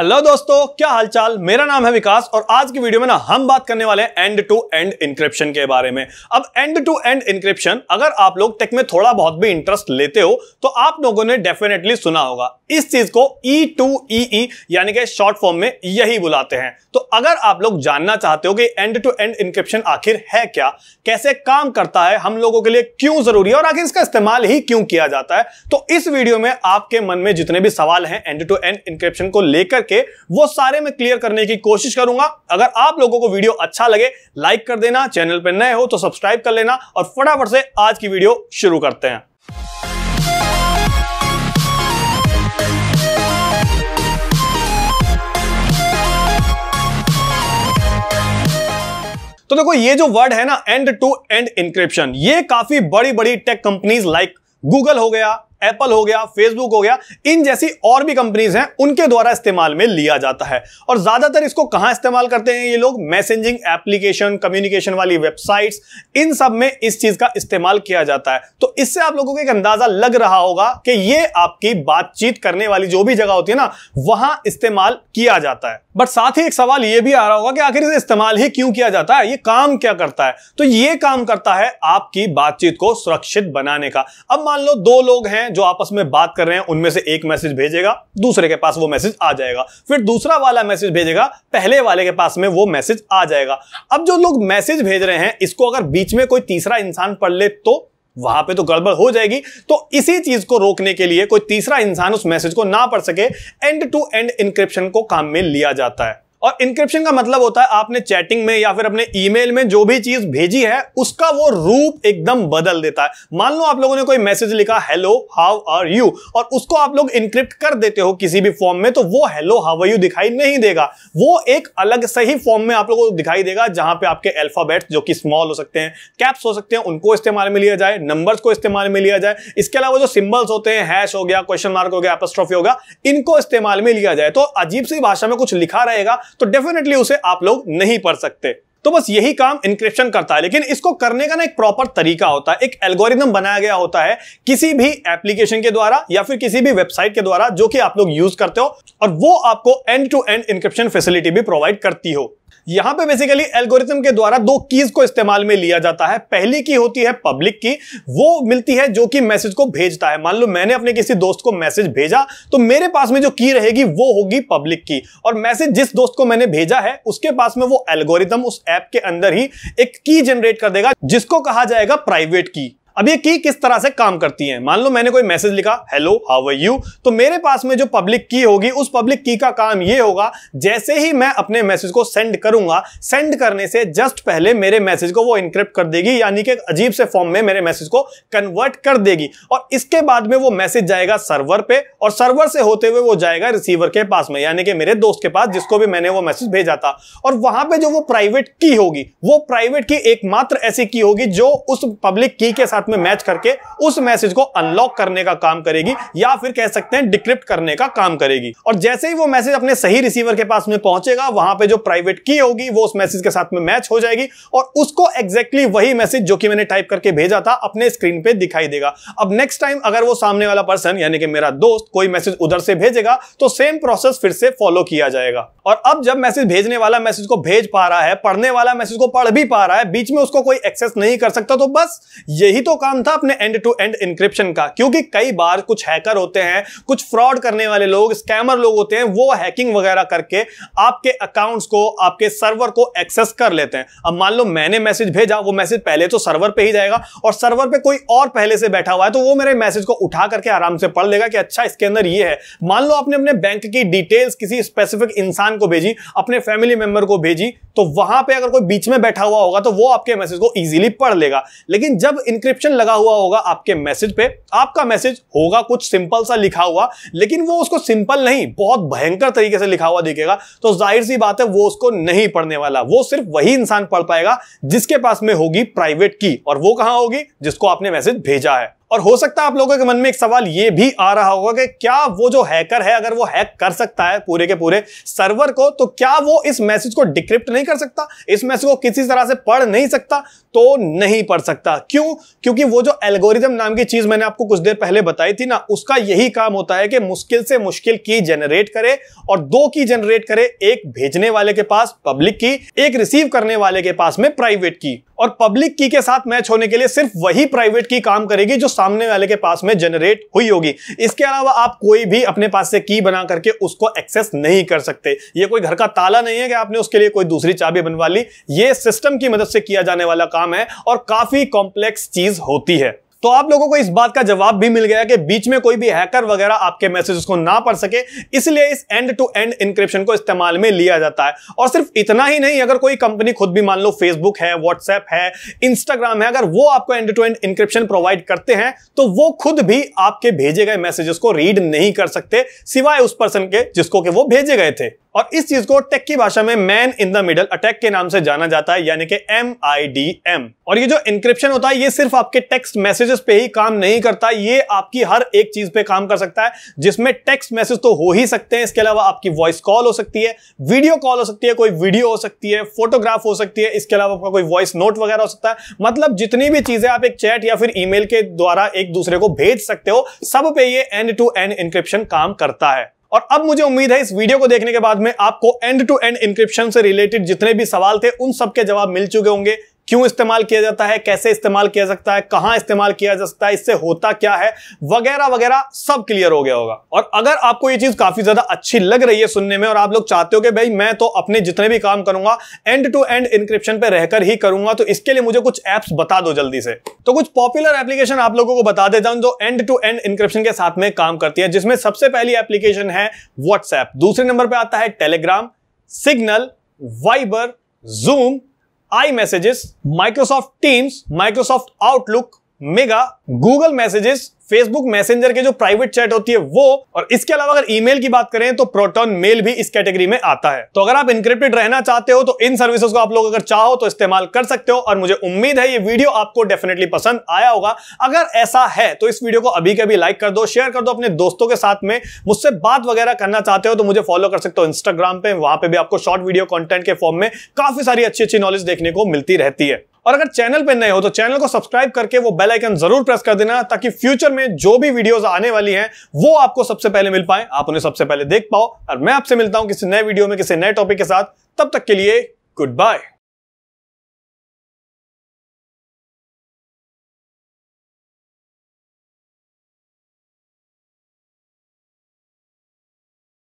hello दोस्तों क्या हालचाल मेरा नाम है विकास और आज की वीडियो में ना हम बात करने वाले हैं एंड टू एंड इंक्रिप्शन के बारे में अब एंड टू एंड इंक्रिप्शन अगर आप लोग टेक में थोड़ा बहुत भी इंटरेस्ट लेते हो तो आप लोगों ने डेफिनेटली सुना होगा इस चीज को ई टू ई यानी कि शॉर्ट फॉर्म में यही बुलाते हैं तो अगर आप लोग जानना चाहते हो कि एंड टू एंड इंक्रिप्शन आखिर है क्या कैसे काम करता है हम लोगों के लिए क्यों जरूरी है और आखिर इसका इस्तेमाल ही क्यों किया जाता है तो इस वीडियो में आपके मन में जितने भी सवाल हैं एंड टू एंड इंक्रिप्शन को लेकर करके वो सारे मैं क्लियर करने की कोशिश करूंगा अगर आप लोगों को वीडियो अच्छा लगे लाइक कर देना चैनल पर नए हो तो सब्सक्राइब कर लेना और फटाफट से आज की वीडियो शुरू करते हैं तो देखो ये जो वर्ड है ना एंड टू एंड इंक्रिप्शन ये काफी बड़ी बड़ी टेक कंपनीज लाइक गूगल हो गया एप्पल हो गया फेसबुक हो गया इन जैसी और भी कंपनीज हैं उनके द्वारा इस्तेमाल में लिया जाता है और ज्यादातर इसको कहां इस्तेमाल करते हैं ये लोग मैसेजिंग एप्लीकेशन कम्युनिकेशन वाली वेबसाइट्स इन सब में इस चीज का इस्तेमाल किया जाता है तो इससे आप लोगों को एक अंदाजा लग रहा होगा कि ये आपकी बातचीत करने वाली जो भी जगह होती है ना वहां इस्तेमाल किया जाता है बट साथ ही एक सवाल ये भी आ रहा होगा कि आखिर इसे इस्तेमाल ही क्यों किया जाता है ये काम क्या करता है तो ये काम करता है आपकी बातचीत को सुरक्षित बनाने का अब मान लो दो लोग हैं जो आपस में बात कर रहे हैं उनमें से एक मैसेज भेजेगा दूसरे के पास वो मैसेज आ जाएगा फिर दूसरा वाला मैसेज भेजेगा पहले वाले के पास में वो मैसेज आ जाएगा अब जो लोग मैसेज भेज रहे हैं इसको अगर बीच में कोई तीसरा इंसान पढ़ ले तो वहां पे तो गड़बड़ हो जाएगी तो इसी चीज को रोकने के लिए कोई तीसरा इंसान उस मैसेज को ना पढ़ सके एंड टू एंड इंक्रिप्शन को काम में लिया जाता है और इंक्रिप्शन का मतलब होता है आपने चैटिंग में या फिर अपने ईमेल में जो भी चीज भेजी है उसका वो रूप एकदम बदल देता है मान लो आप लोगों ने कोई मैसेज लिखा हेलो हाउ आर यू और उसको आप लोग इंक्रिप्ट कर देते हो किसी भी फॉर्म में तो वो हेलो हाउ आर यू दिखाई नहीं देगा वो एक अलग सही फॉर्म में आप लोगों को दिखाई देगा जहां पे आपके अल्फाबेट जो कि स्मॉल हो सकते हैं कैप्स हो सकते हैं उनको इस्तेमाल में लिया जाए नंबर्स को इस्तेमाल में लिया जाए इसके अलावा जो सिंबल्स होते हैं हैश हो गया क्वेश्चन मार्क हो गया एपस्ट्रॉफी होगा इनको इस्तेमाल में लिया जाए तो अजीब सी भाषा में कुछ लिखा रहेगा तो डेफिनेटली उसे आप लोग नहीं पढ़ सकते तो बस यही काम इंक्रिप्शन करता है लेकिन इसको करने का ना एक प्रॉपर तरीका होता है एक एल्गोरिदम बनाया गया होता है किसी भी एप्लीकेशन के द्वारा या फिर किसी भी वेबसाइट के द्वारा जो कि आप लोग यूज करते हो और वो आपको end to end encryption facility भी प्रोवाइड करती हो यहां पे बेसिकली एल्गोरिथम के द्वारा दो कीज को इस्तेमाल में लिया जाता है पहली की होती है पब्लिक की वो मिलती है जो कि मैसेज को भेजता है मान लो मैंने अपने किसी दोस्त को मैसेज भेजा तो मेरे पास में जो की रहेगी वो होगी पब्लिक की और मैसेज जिस दोस्त को मैंने भेजा है उसके पास में वो एल्गोरिथम उस एप के अंदर ही एक की जनरेट कर देगा जिसको कहा जाएगा प्राइवेट की अब ये की किस तरह से काम करती है मान लो मैंने कोई मैसेज लिखा हेलो हाउ आर यू तो मेरे पास में जो पब्लिक की होगी उस पब्लिक की का काम ये होगा जैसे ही मैं अपने मैसेज को सेंड करूंगा सेंड करने से जस्ट पहले मेरे मैसेज को वो इनक्रिप्ट कर देगी यानी कि अजीब से फॉर्म में मेरे मैसेज को कन्वर्ट कर देगी और इसके बाद में वो मैसेज जाएगा सर्वर पे और सर्वर से होते हुए वो जाएगा रिसीवर के पास में यानी कि मेरे दोस्त के पास जिसको भी मैंने वो मैसेज भेजा था और वहां पे जो वो प्राइवेट की होगी वो प्राइवेट की एकमात्र ऐसी की होगी जो उस पब्लिक की के साथ साथ में मैच करके उस मैसेज को अनलॉक करने का काम करेगी या फिर कह सकते हैं डिक्रिप्ट करने का काम करेगी और जैसे ही वो मैसेज अपने सही रिसीवर के पास में पहुंचेगा वहां पे जो प्राइवेट की होगी वो उस मैसेज के साथ में मैच हो जाएगी और उसको एग्जैक्टली exactly वही मैसेज जो कि मैंने टाइप करके भेजा था अपने स्क्रीन पर दिखाई देगा अब नेक्स्ट टाइम अगर वो सामने वाला पर्सन यानी कि मेरा दोस्त कोई मैसेज उधर से भेजेगा तो सेम प्रोसेस फिर से फॉलो किया जाएगा और अब जब मैसेज भेजने वाला मैसेज को भेज पा रहा है पढ़ने वाला मैसेज को पढ़ भी पा रहा है बीच में उसको कोई एक्सेस नहीं कर सकता तो बस यही तो तो काम था अपने एंड टू एंड इंक्रिप्शन का क्योंकि कई बार कुछ हैकर होते हैं कुछ फ्रॉड करने वाले लोग स्कैमर लोग होते हैं वो हैकिंग वगैरह करके आपके अकाउंट्स को आपके सर्वर को एक्सेस कर लेते हैं अब मान लो मैंने मैसेज भेजा वो मैसेज पहले तो सर्वर पर ही जाएगा और सर्वर पर कोई और पहले से बैठा हुआ है तो वो मेरे मैसेज को उठा करके आराम से पढ़ लेगा कि अच्छा इसके अंदर ये है मान लो आपने अपने बैंक की डिटेल्स किसी स्पेसिफिक इंसान को भेजी अपने फैमिली मेंबर को भेजी तो वहां पर अगर कोई बीच में बैठा हुआ होगा तो वो आपके मैसेज को ईजिली पढ़ लेगा लेकिन जब इनक्रिप्ट डिस्क्रिप्शन लगा हुआ होगा आपके मैसेज पे आपका मैसेज होगा कुछ सिंपल सा लिखा हुआ लेकिन वो उसको सिंपल नहीं बहुत भयंकर तरीके से लिखा हुआ दिखेगा तो जाहिर सी बात है वो उसको नहीं पढ़ने वाला वो सिर्फ वही इंसान पढ़ पाएगा जिसके पास में होगी प्राइवेट की और वो कहां होगी जिसको आपने मैसेज भेजा है और हो सकता है आप लोगों के मन में एक सवाल ये भी आ रहा होगा कि क्या वो जो हैकर है अगर वो हैक कर सकता है पूरे के पूरे सर्वर को तो क्या वो इस मैसेज को डिक्रिप्ट नहीं कर सकता इस मैसेज को किसी तरह से पढ़ नहीं सकता तो नहीं पढ़ सकता क्यों क्योंकि वो जो एल्गोरिज्म नाम की चीज मैंने आपको कुछ देर पहले बताई थी ना उसका यही काम होता है कि मुश्किल से मुश्किल की जनरेट करे और दो की जनरेट करे एक भेजने वाले के पास पब्लिक की एक रिसीव करने वाले के पास में प्राइवेट की और पब्लिक की के साथ मैच होने के लिए सिर्फ वही प्राइवेट की काम करेगी जो सामने वाले के पास में जनरेट हुई होगी इसके अलावा आप कोई भी अपने पास से की बना करके उसको एक्सेस नहीं कर सकते ये कोई घर का ताला नहीं है कि आपने उसके लिए कोई दूसरी चाबी बनवा ली ये सिस्टम की मदद से किया जाने वाला काम है और काफी कॉम्प्लेक्स चीज होती है तो आप लोगों को इस बात का जवाब भी मिल गया कि बीच में कोई भी हैकर वगैरह आपके मैसेज को ना पढ़ सके इसलिए इस एंड टू एंड इंक्रिप्शन को इस्तेमाल में लिया जाता है और सिर्फ इतना ही नहीं अगर कोई कंपनी खुद भी मान लो फेसबुक है व्हाट्सएप है इंस्टाग्राम है अगर वो आपको end to end encryption provide करते हैं तो वो खुद भी आपके भेजे गए मैसेजेस को रीड नहीं कर सकते सिवाय उस पर्सन के जिसको कि वो भेजे गए थे और इस चीज को टेक की भाषा में man in the middle attack के नाम से जाना जाता है यानी कि एम आई डी एम और ये जो इंक्रिप्शन होता है ये सिर्फ आपके टेक्स्ट मैसेजेस पे ही काम नहीं करता ये आपकी हर एक चीज पे काम कर सकता है जिसमें टेक्स्ट मैसेज तो हो ही सकते हैं इसके अलावा आपकी वॉइस कॉल हो सकती है वीडियो कॉल हो सकती है कोई वीडियो हो सकती है फोटोग्राफ हो सकती है इसके अलावा आपका कोई वॉइस नोट वगैरह हो सकता है मतलब जितनी भी चीजें आप एक चैट या फिर ईमेल के द्वारा एक दूसरे को भेज सकते हो सब पे ये एंड टू एंड इंक्रिप्शन काम करता है और अब मुझे उम्मीद है इस वीडियो को देखने के बाद में आपको एंड टू एंड इंक्रिप्शन से रिलेटेड जितने भी सवाल थे उन सबके जवाब मिल चुके होंगे क्यों इस्तेमाल किया जाता है कैसे इस्तेमाल किया सकता है कहां इस्तेमाल किया जा सकता है इससे होता क्या है वगैरह वगैरह सब क्लियर हो गया होगा और अगर आपको ये चीज काफी ज्यादा अच्छी लग रही है सुनने में और आप लोग चाहते हो कि भाई मैं तो अपने जितने भी काम करूंगा एंड टू एंड इंक्रिप्शन पर रहकर ही करूंगा तो इसके लिए मुझे कुछ ऐप्स बता दो जल्दी से तो कुछ पॉपुलर एप्लीकेशन आप लोगों को बता देता हूं जो एंड टू एंड इंक्रिप्शन के साथ में काम करती है जिसमें सबसे पहली एप्लीकेशन है व्हाट्सएप दूसरे नंबर पर आता है Telegram Signal Viber Zoom iMessages, Microsoft Teams, Microsoft Outlook, Mega Google messages Facebook Messenger के जो प्राइवेट चैट होती है वो और इसके अलावा अगर ईमेल की बात करें तो प्रोटॉन मेल भी इस कैटेगरी में आता है तो अगर आप इंक्रिप्टेड रहना चाहते हो तो इन सर्विसेज को आप लोग अगर चाहो तो इस्तेमाल कर सकते हो और मुझे उम्मीद है ये वीडियो आपको डेफिनेटली पसंद आया होगा अगर ऐसा है तो इस वीडियो को अभी के अभी लाइक कर दो शेयर कर दो अपने दोस्तों के साथ में मुझसे बात वगैरह करना चाहते हो तो मुझे फॉलो कर सकते हो इंस्टाग्राम पे वहां पे भी आपको शॉर्ट वीडियो कॉन्टेंट के फॉर्म में काफी सारी अच्छी अच्छी नॉलेज देखने को मिलती रहती है और अगर चैनल पर नए हो तो चैनल को सब्सक्राइब करके वो बेल आइकन जरूर प्रेस कर देना ताकि फ्यूचर में जो भी वीडियोस आने वाली हैं वो आपको सबसे पहले मिल पाए आप उन्हें सबसे पहले देख पाओ और मैं आपसे मिलता हूं किसी नए वीडियो में किसी नए टॉपिक के साथ तब तक के लिए गुड बाय